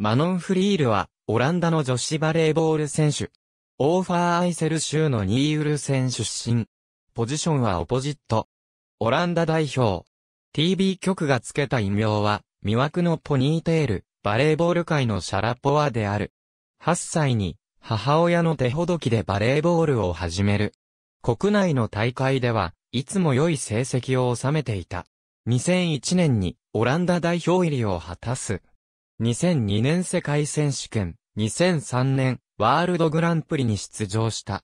マノン・フリールは、オランダの女子バレーボール選手。オーファー・アイセル州のニーウルセン出身。ポジションはオポジット。オランダ代表。TV 局が付けた異名は、魅惑のポニーテール、バレーボール界のシャラポワである。8歳に、母親の手ほどきでバレーボールを始める。国内の大会では、いつも良い成績を収めていた。2001年に、オランダ代表入りを果たす。2002年世界選手権、2003年ワールドグランプリに出場した。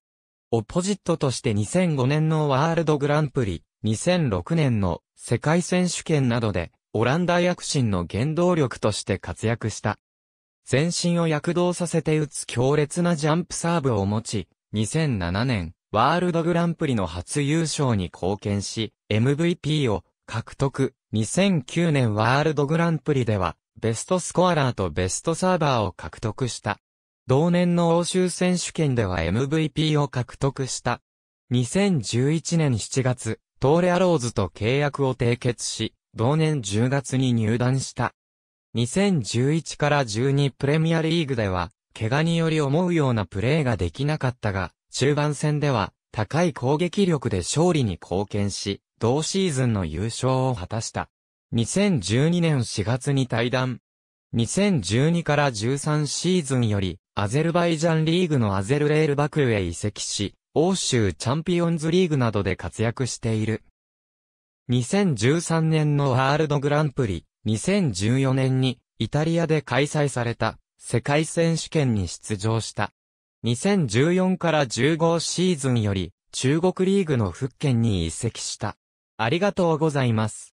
オポジットとして2005年のワールドグランプリ、2006年の世界選手権などで、オランダ躍進の原動力として活躍した。全身を躍動させて打つ強烈なジャンプサーブを持ち、2007年、ワールドグランプリの初優勝に貢献し、MVP を獲得。2009年ワールドグランプリでは、ベストスコアラーとベストサーバーを獲得した。同年の欧州選手権では MVP を獲得した。2011年7月、トーレアローズと契約を締結し、同年10月に入団した。2011から12プレミアリーグでは、怪我により思うようなプレーができなかったが、中盤戦では、高い攻撃力で勝利に貢献し、同シーズンの優勝を果たした。2012年4月に退団。2012から13シーズンより、アゼルバイジャンリーグのアゼルレールバクへ移籍し、欧州チャンピオンズリーグなどで活躍している。2013年のワールドグランプリ、2014年にイタリアで開催された世界選手権に出場した。2014から15シーズンより中国リーグの福建に移籍した。ありがとうございます。